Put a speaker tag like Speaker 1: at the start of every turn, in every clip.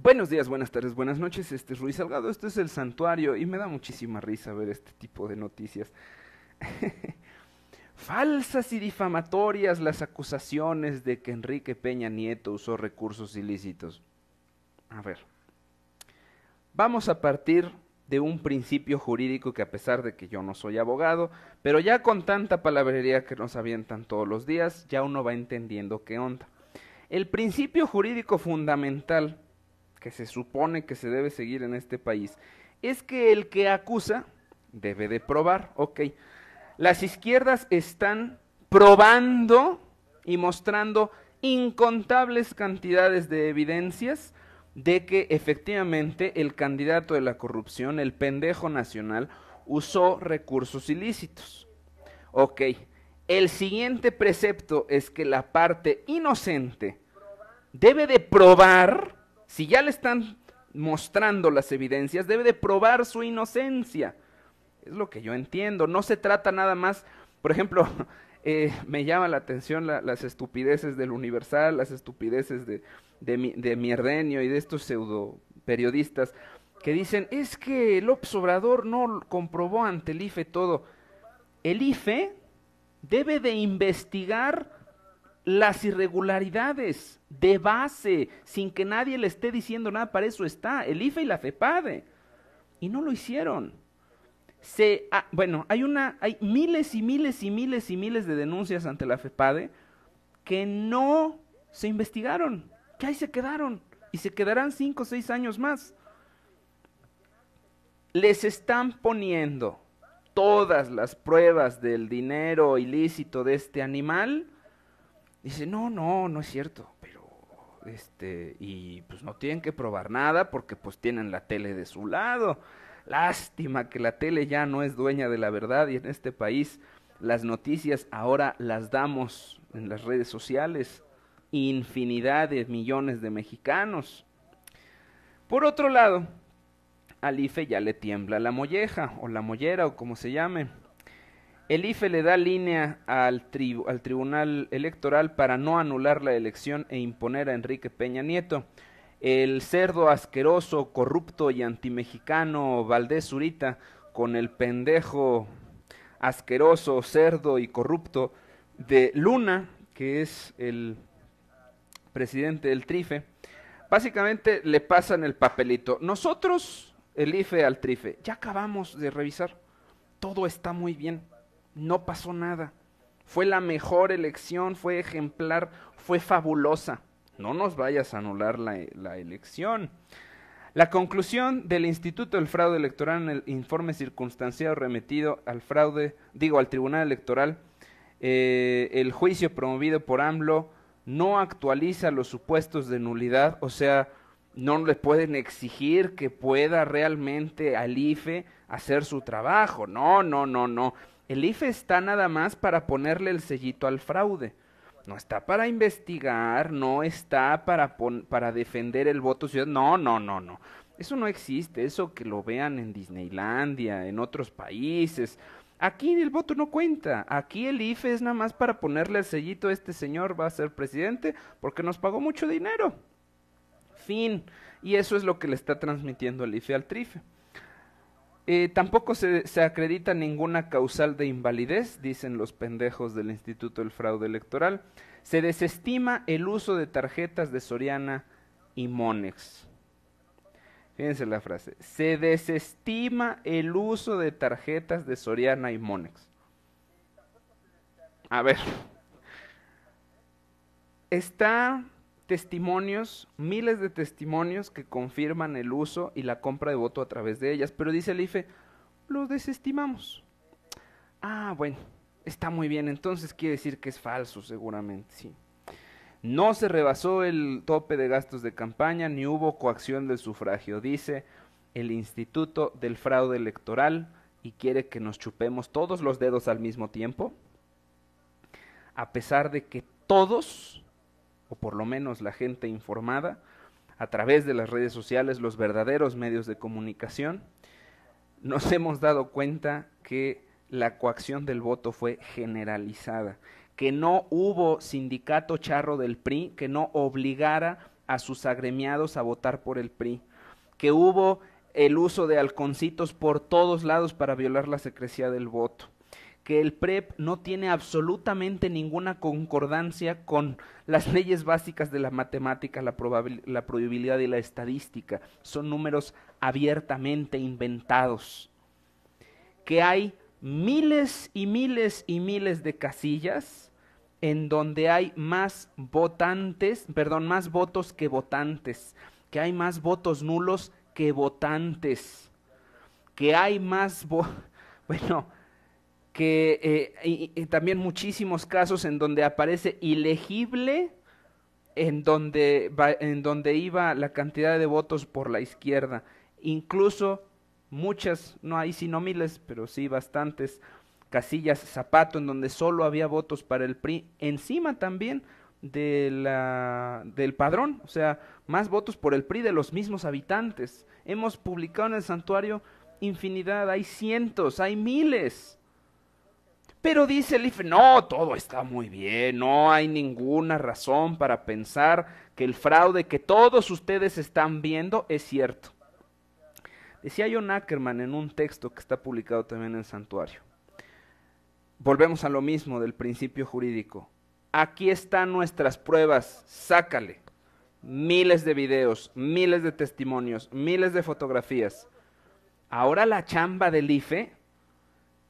Speaker 1: Buenos días, buenas tardes, buenas noches. Este es Ruiz Salgado, este es El Santuario y me da muchísima risa ver este tipo de noticias. Falsas y difamatorias las acusaciones de que Enrique Peña Nieto usó recursos ilícitos. A ver, vamos a partir de un principio jurídico que a pesar de que yo no soy abogado, pero ya con tanta palabrería que nos avientan todos los días, ya uno va entendiendo qué onda. El principio jurídico fundamental se supone que se debe seguir en este país es que el que acusa debe de probar. Ok, las izquierdas están probando y mostrando incontables cantidades de evidencias de que efectivamente el candidato de la corrupción, el pendejo nacional, usó recursos ilícitos. Ok, el siguiente precepto es que la parte inocente debe de probar si ya le están mostrando las evidencias, debe de probar su inocencia. Es lo que yo entiendo. No se trata nada más, por ejemplo, eh, me llama la atención las estupideces del Universal, las estupideces de, y de estos pseudo periodistas que dicen, es que el Obrador no comprobó ante el IFE todo. El IFE debe de investigar las irregularidades de base, sin que nadie le esté diciendo nada, para eso está el IFE y la FEPADE. Y no lo hicieron. Se, ah, bueno, hay, una, hay miles y miles y miles y miles de denuncias ante la FEPADE que no se investigaron, que ahí se quedaron y se quedarán cinco o seis años más. Les están poniendo todas las pruebas del dinero ilícito de este animal Dice, no, no, no es cierto, pero este, y pues no tienen que probar nada porque pues tienen la tele de su lado. Lástima que la tele ya no es dueña de la verdad y en este país las noticias ahora las damos en las redes sociales. Infinidad de millones de mexicanos. Por otro lado, Alife ya le tiembla la molleja o la mollera o como se llame. El IFE le da línea al, al Tribunal Electoral para no anular la elección e imponer a Enrique Peña Nieto. El cerdo asqueroso, corrupto y antimexicano Valdés Zurita, con el pendejo asqueroso, cerdo y corrupto de Luna, que es el presidente del Trife, básicamente le pasan el papelito. Nosotros, el IFE al Trife, ya acabamos de revisar. Todo está muy bien no pasó nada. Fue la mejor elección, fue ejemplar, fue fabulosa. No nos vayas a anular la, elección. La conclusión del Instituto del Fraude Electoral en el informe circunstanciado remitido al fraude, digo, al Tribunal Electoral, eh, el juicio promovido por AMLO no actualiza los supuestos de nulidad, o sea, no le pueden exigir que pueda realmente al IFE hacer su trabajo. No, no, no, no. El IFE está nada más para ponerle el sellito al fraude. No está para investigar, no está para, para defender el voto ciudadano. No, no, no, no. Eso no existe. Eso que lo vean en Disneylandia, en otros países. Aquí el voto no cuenta. Aquí el IFE es nada más para ponerle el sellito a este señor va a ser presidente porque nos pagó mucho dinero. Fin. Y eso es lo que le está transmitiendo el IFE al TRIFE. Eh, tampoco se, se, acredita ninguna causal de invalidez, dicen los pendejos del Instituto del Fraude Electoral. Se desestima el uso de tarjetas de Soriana y Monex. Fíjense la frase. Se desestima el uso de tarjetas de Soriana y Monex. A ver. Está testimonios, miles de testimonios que confirman el uso y la compra de voto a través de ellas, pero dice el IFE, los desestimamos. Ah, bueno, está muy bien, entonces quiere decir que es falso, seguramente, sí. No se rebasó el tope de gastos de campaña ni hubo coacción del sufragio, dice el Instituto del Fraude Electoral y quiere que nos chupemos todos los dedos al mismo tiempo, a pesar de que todos o por lo menos la gente informada, a través de las redes sociales, los verdaderos medios de comunicación, nos hemos dado cuenta que la coacción del voto fue generalizada, que no hubo sindicato charro del PRI que no obligara a sus agremiados a votar por el PRI, que hubo el uso de halconcitos por todos lados para violar la secrecía del voto, que el PREP no tiene absolutamente ninguna concordancia con las leyes básicas de la matemática, la, probabilidad y la estadística. Son números abiertamente inventados. Que hay miles y miles y miles de casillas en donde hay más votantes, perdón, más votos que votantes, que hay más votos nulos que votantes, que hay más, votos, bueno, que eh, y, también muchísimos casos en donde aparece ilegible en donde, en donde iba la cantidad de votos por la izquierda. Incluso muchas, no hay sino miles, pero sí bastantes casillas zapatos, en donde solo había votos para el PRI, encima también de la, del padrón, o sea, más votos por el PRI de los mismos habitantes. Hemos publicado en el santuario infinidad, hay cientos, hay miles pero dice el IFE, no, todo está muy bien, no hay ninguna razón para pensar que el fraude que todos ustedes están viendo es cierto. Decía John Ackerman en un texto que está publicado también en el santuario. Volvemos a lo mismo del principio jurídico. Aquí están nuestras pruebas, sácale. Miles de videos, miles de testimonios, miles de fotografías. Ahora la chamba del IFE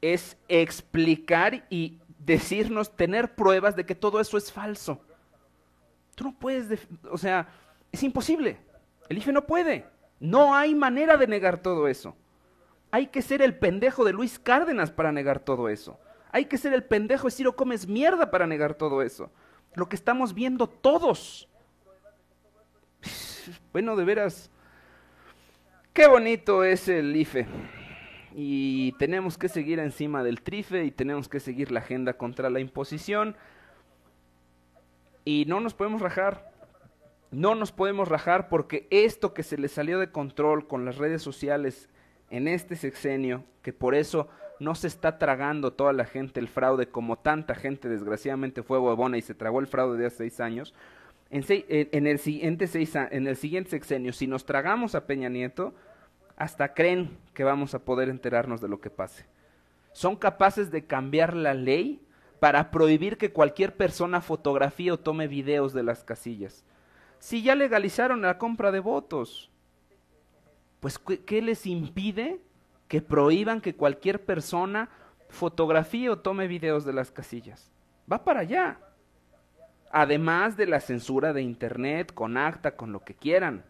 Speaker 1: es explicar y decirnos, tener pruebas de que todo eso es falso. Tú no puedes, o sea, es imposible. El IFE no puede. No hay manera de negar todo eso. Hay que ser el pendejo de Luis Cárdenas para negar todo eso. Hay que ser el pendejo de Ciro Comes mierda para negar todo eso. Lo que estamos viendo todos. Bueno, de veras. Qué bonito es el IFE y tenemos que seguir encima del trife y tenemos que seguir la agenda contra la imposición y no nos podemos rajar. No nos podemos rajar porque esto que se le salió de control con las redes sociales en este sexenio, que por eso no se está tragando toda la gente el fraude como tanta gente desgraciadamente fue huevona y se tragó el fraude de hace seis años. en, el en el siguiente sexenio, si nos tragamos a Peña Nieto, hasta creen que vamos a poder enterarnos de lo que pase. Son capaces de cambiar la ley para prohibir que cualquier persona fotografíe o tome videos de las casillas. Si ya legalizaron la compra de votos, pues ¿qué les impide que prohíban que cualquier persona fotografíe o tome videos de las casillas? Va para allá. Además de la censura de Internet, con acta, con lo que quieran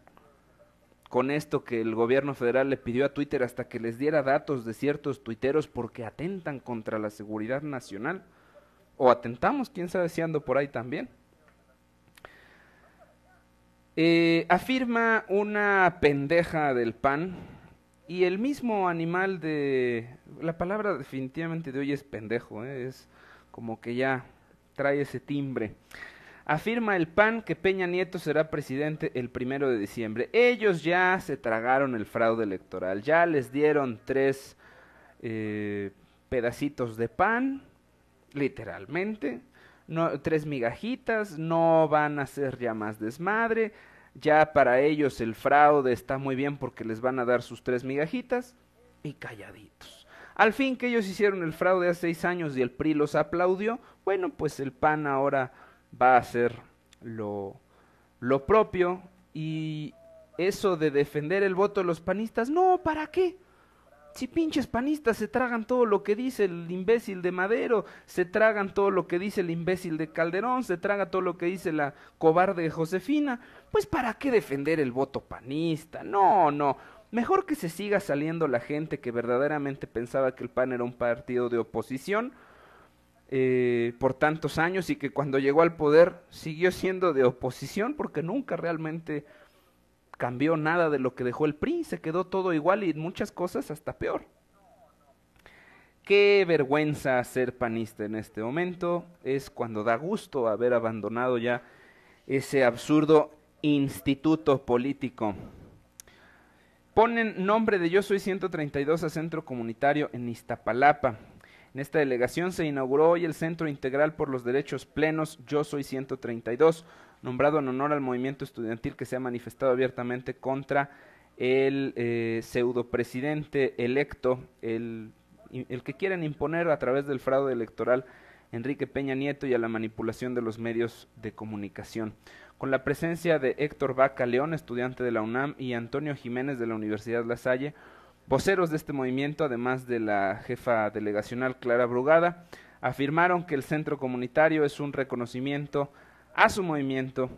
Speaker 1: con esto que el gobierno federal le pidió a Twitter hasta que les diera datos de ciertos tuiteros porque atentan contra la seguridad nacional. O atentamos, quién sabe si ando por ahí también. Eh, afirma una pendeja del PAN y el mismo animal de... La palabra definitivamente de hoy es pendejo, eh, es como que ya trae ese timbre. Afirma el PAN que Peña Nieto será presidente el primero de diciembre. Ellos ya se tragaron el fraude electoral, ya les dieron tres eh, pedacitos de pan, literalmente, tres migajitas, no van a ser ya más desmadre, ya para ellos el fraude está muy bien porque les van a dar sus tres migajitas y calladitos. Al fin que ellos hicieron el fraude hace seis años y el PRI los aplaudió, bueno, pues el PAN ahora va a hacer lo, lo propio y eso de defender el voto de los panistas, no, ¿para qué? Si pinches panistas se tragan todo lo que dice el imbécil de Madero, se tragan todo lo que dice el imbécil de Calderón, se traga todo lo que dice la cobarde Josefina, pues ¿para qué defender el voto panista? No, no. Mejor que se siga saliendo la gente que verdaderamente pensaba que el PAN era un partido de oposición, eh, por tantos años y que cuando llegó al poder siguió siendo de oposición porque nunca realmente cambió nada de lo que dejó el PRI, se quedó todo igual y muchas cosas hasta peor. Qué vergüenza ser panista en este momento, es cuando da gusto haber abandonado ya ese absurdo instituto político. Ponen nombre de Yo Soy 132 a Centro Comunitario en Iztapalapa. En esta delegación se inauguró hoy el Centro Integral por los Derechos Plenos Yo Soy 132, nombrado en honor al movimiento estudiantil que se ha manifestado abiertamente contra el eh, pseudopresidente electo, el, el que quieren imponer a través del fraude electoral Enrique Peña Nieto y a la manipulación de los medios de comunicación. Con la presencia de Héctor Baca León, estudiante de la UNAM, y Antonio Jiménez de la Universidad La Salle, Voceros de este movimiento, además de la jefa delegacional Clara Brugada, afirmaron que el centro comunitario es un reconocimiento a su movimiento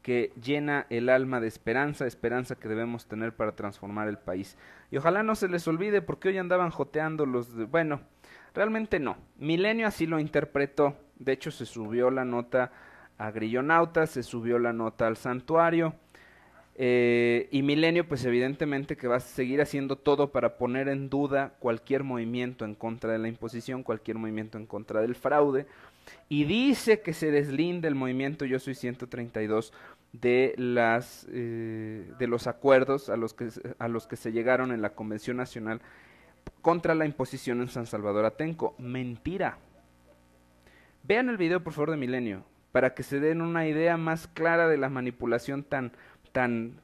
Speaker 1: que llena el alma de esperanza, esperanza que debemos tener para transformar el país. Y ojalá no se les olvide porque hoy andaban joteando los... De, bueno, realmente no. Milenio así lo interpretó. De hecho, se subió la nota a Grillonauta, se subió la nota al santuario eh, y Milenio, pues evidentemente que va a seguir haciendo todo para poner en duda cualquier movimiento en contra de la imposición, cualquier movimiento en contra del fraude. Y dice que se deslinde el movimiento Yo Soy 132 de, las, eh, de los acuerdos a los, que, a los que se llegaron en la Convención Nacional contra la imposición en San Salvador Atenco. Mentira. Vean el video, por favor, de Milenio, para que se den una idea más clara de la manipulación tan tan,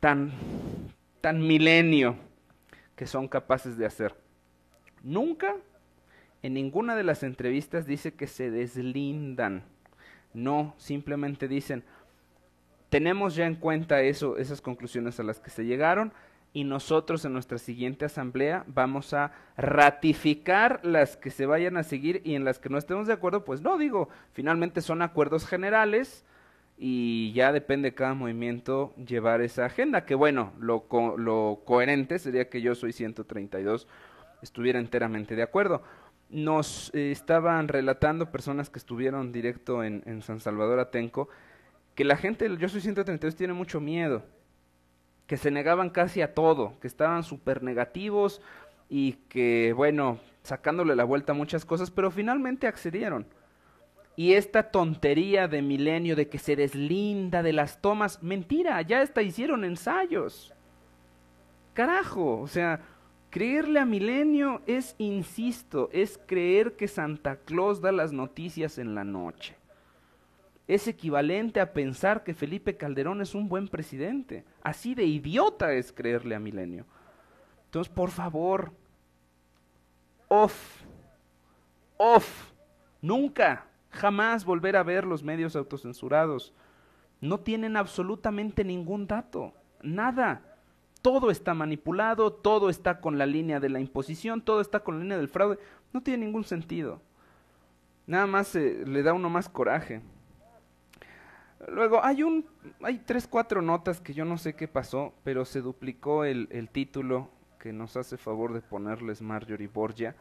Speaker 1: tan, tan milenio que son capaces de hacer. Nunca en ninguna de las entrevistas dice que se deslindan. No, simplemente dicen, tenemos ya en cuenta eso, esas conclusiones a las que se llegaron y nosotros en nuestra siguiente asamblea vamos a ratificar las que se vayan a seguir y en las que no estemos de acuerdo, pues no digo, finalmente son acuerdos generales y ya depende de cada movimiento llevar esa agenda, que bueno, lo, lo coherente sería que yo soy 132 estuviera enteramente de acuerdo. Nos eh, estaban relatando personas que estuvieron directo en, San Salvador Atenco que la gente Yo Soy 132 tiene mucho miedo, que se negaban casi a todo, que estaban súper negativos y que, bueno, sacándole la vuelta a muchas cosas, pero finalmente accedieron. Y esta tontería de milenio de que se deslinda de las tomas, mentira, ya hasta hicieron ensayos. Carajo, o sea, creerle a milenio es, insisto, es creer que Santa Claus da las noticias en la noche. Es equivalente a pensar que Felipe Calderón es un buen presidente. Así de idiota es creerle a milenio. Entonces, por favor, off, off, nunca jamás volver a ver los medios autocensurados. No tienen absolutamente ningún dato, nada. Todo está manipulado, todo está con la línea de la imposición, todo está con la línea del fraude. No tiene ningún sentido. Nada más le da uno más coraje. Luego, hay un, hay tres, cuatro notas que yo no sé qué pasó, pero se duplicó el, el título que nos hace favor de ponerles Marjorie Borgia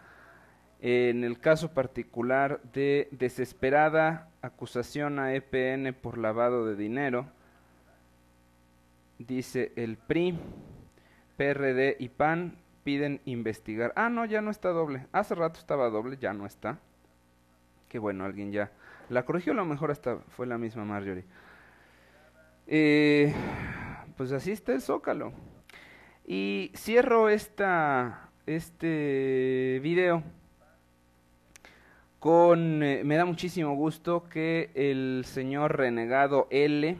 Speaker 1: en el caso particular de desesperada acusación a EPN por lavado de dinero, dice el PRI, PRD y PAN piden investigar. Ah, no, ya no está doble. Hace rato estaba doble, ya no está. Qué bueno, alguien ya la corrigió, a lo mejor hasta fue la misma Marjorie. Eh, pues así está el zócalo. Y cierro esta, este video con eh, me da muchísimo gusto que el señor renegado L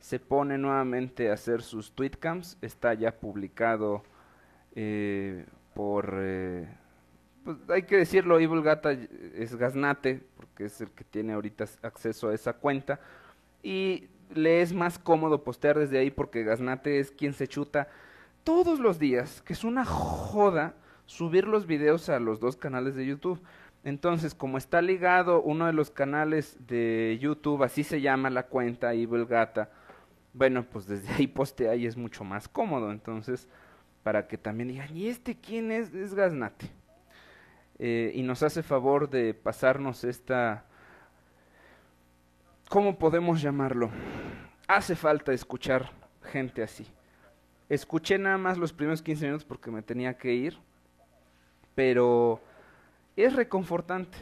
Speaker 1: se pone nuevamente a hacer sus tweetcams está ya publicado eh, por eh, pues, hay que decirlo Evil Gata es Gasnate porque es el que tiene ahorita acceso a esa cuenta y le es más cómodo postear desde ahí porque Gaznate es quien se chuta todos los días, que es una joda subir los videos a los dos canales de YouTube. Entonces, como está ligado uno de los canales de YouTube, así se llama la cuenta Evil Gata, bueno, pues desde ahí postea y es mucho más cómodo. Entonces, para que también digan, ¿y este quién es? Es Gaznate. Eh, y nos hace favor de pasarnos esta... ¿Cómo podemos llamarlo? Hace falta escuchar gente así. Escuché nada más los primeros 15 minutos porque me tenía que ir pero es reconfortante,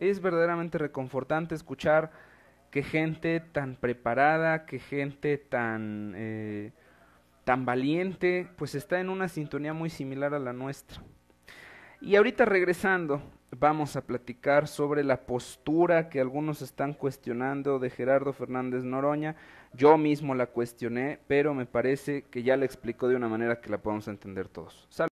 Speaker 1: es verdaderamente reconfortante escuchar que gente tan preparada, que gente tan, eh, tan valiente, pues está en una sintonía muy similar a la nuestra. Y ahorita regresando, vamos a platicar sobre la postura que algunos están cuestionando de Gerardo Fernández Noroña. Yo mismo la cuestioné, pero me parece que ya la explicó de una manera que la podemos entender todos.